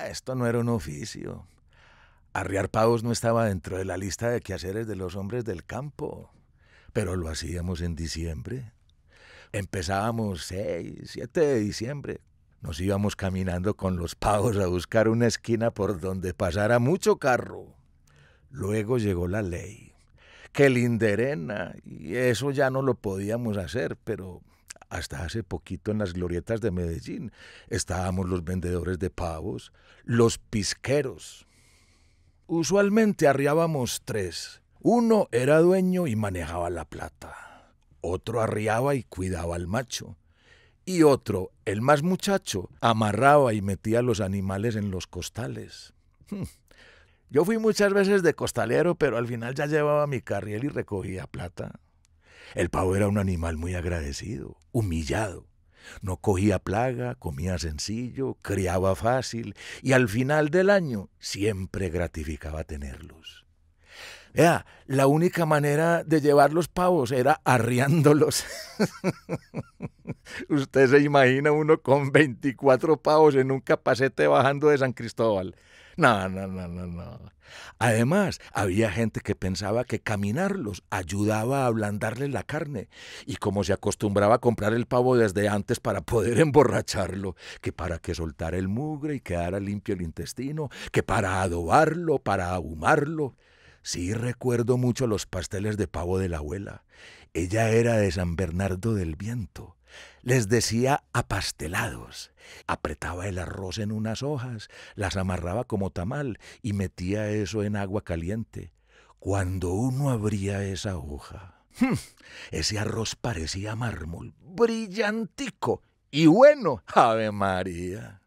Ah, esto no era un oficio. Arriar pavos no estaba dentro de la lista de quehaceres de los hombres del campo, pero lo hacíamos en diciembre. Empezábamos 6, 7 de diciembre. Nos íbamos caminando con los pavos a buscar una esquina por donde pasara mucho carro. Luego llegó la ley, que linderena, y eso ya no lo podíamos hacer, pero hasta hace poquito en las glorietas de Medellín estábamos los vendedores de pavos, los pisqueros. Usualmente arriábamos tres. Uno era dueño y manejaba la plata. Otro arriaba y cuidaba al macho. Y otro, el más muchacho, amarraba y metía los animales en los costales. Yo fui muchas veces de costalero, pero al final ya llevaba mi carriel y recogía plata. El pavo era un animal muy agradecido, humillado. No cogía plaga, comía sencillo, criaba fácil y al final del año siempre gratificaba tenerlos. Vea, la única manera de llevar los pavos era arriándolos. Usted se imagina uno con 24 pavos en un capacete bajando de San Cristóbal. No, no, no, no, Además, había gente que pensaba que caminarlos ayudaba a ablandarle la carne, y como se acostumbraba a comprar el pavo desde antes para poder emborracharlo, que para que soltara el mugre y quedara limpio el intestino, que para adobarlo, para ahumarlo. Sí recuerdo mucho los pasteles de pavo de la abuela, ella era de San Bernardo del Viento. Les decía apastelados. Apretaba el arroz en unas hojas, las amarraba como tamal y metía eso en agua caliente. Cuando uno abría esa hoja, ese arroz parecía mármol, brillantico y bueno, Ave María.